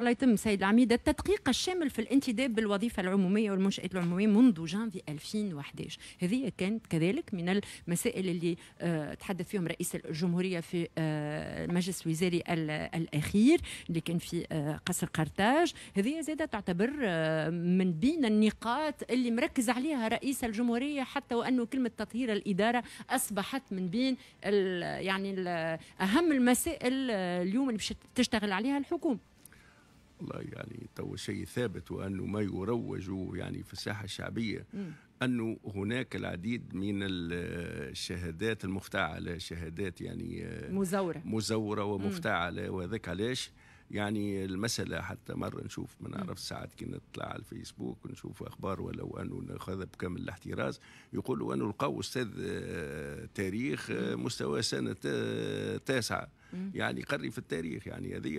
الله يتم سيد العميد التدقيق الشامل في الانتداب بالوظيفة العمومية والمنشآت العمومية منذ جانفي 2011 هذه كانت كذلك من المسائل اللي آه، تحدث فيهم رئيس الجمهورية في آه، المجلس الوزاري الأخير اللي كان في آه، قصر قرطاج هذه زادة تعتبر من بين النقاط اللي مركز عليها رئيس الجمهورية حتى وأنه كلمة تطهير الإدارة أصبحت من بين يعني أهم المسائل اليوم اللي تشتغل عليها الحكومة والله يعني تو شيء ثابت وانه ما يروج يعني في الساحه الشعبيه م. انه هناك العديد من الشهادات المفتعله شهادات يعني مزوره مزوره ومفتعله وهذاك علاش يعني المسألة حتى مرة نشوف ما نعرف ساعات كي نطلع على الفيسبوك ونشوف أخبار ولو أنه ناخذ بكامل الاحتراز يقولوا أنه لقوا أستاذ آه، تاريخ آه، مستوى سنة آه، تاسعة يعني قري في التاريخ يعني هذه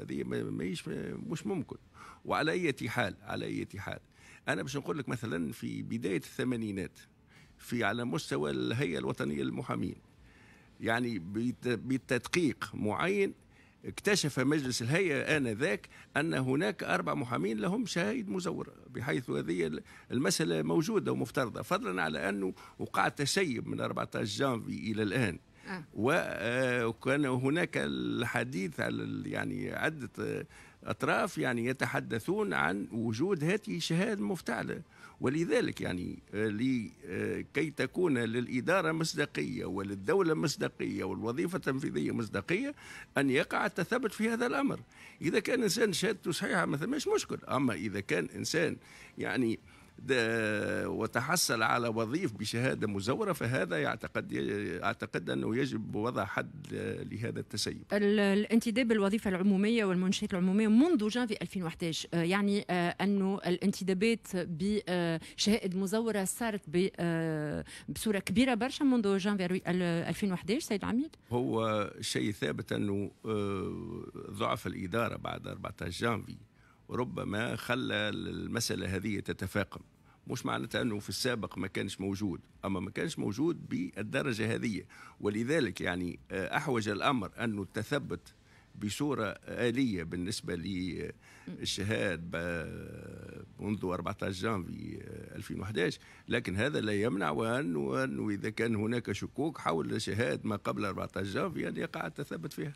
هذه ماهيش مش ممكن وعلى أي حال على أي حال أنا باش نقول لك مثلا في بداية الثمانينات في على مستوى الهيئة الوطنية للمحامين يعني بتدقيق معين اكتشف مجلس الهيئة آنذاك أن هناك أربع محامين لهم شهايد مزورة بحيث هذه المسألة موجودة ومفترضة فضلا على أنه وقع تشيب من 14 جانفي إلى الآن آه، وكان هناك الحديث على يعني عدة أطراف يعني يتحدثون عن وجود هذه الشهادة المفتعلة ولذلك يعني آه، لكي آه، تكون للإدارة مصداقية وللدولة مصداقية والوظيفة التنفيذية مصداقية أن يقع التثبت في هذا الأمر إذا كان إنسان شهادته صحيحة ما ثماش مشكل أما إذا كان إنسان يعني آه، وتحصل على وظيف بشهاده مزوره فهذا يعتقد اعتقد انه يجب وضع حد آه، لهذا التسيب. الانتداب الوظيفه العموميه والمنشات العموميه منذ جانفي 2011 آه، يعني انه الانتدابات بشهائد مزوره صارت بصوره كبيره برشا منذ جانفي 2011 سيد عميد. هو شيء ثابت انه ضعف الاداره بعد 14 جانفي ربما خلى المسألة هذه تتفاقم مش معناتها انه في السابق ما كانش موجود اما ما كانش موجود بالدرجه هذه ولذلك يعني آه، احوج الامر انه التثبت بصورة آلية بالنسبة للشهاد منذ 14 جانفي 2011 آه، لكن هذا لا يمنع وأنه, وأنه إذا كان هناك شكوك حول شهاد ما قبل 14 جانفي أن يقع التثبت فيها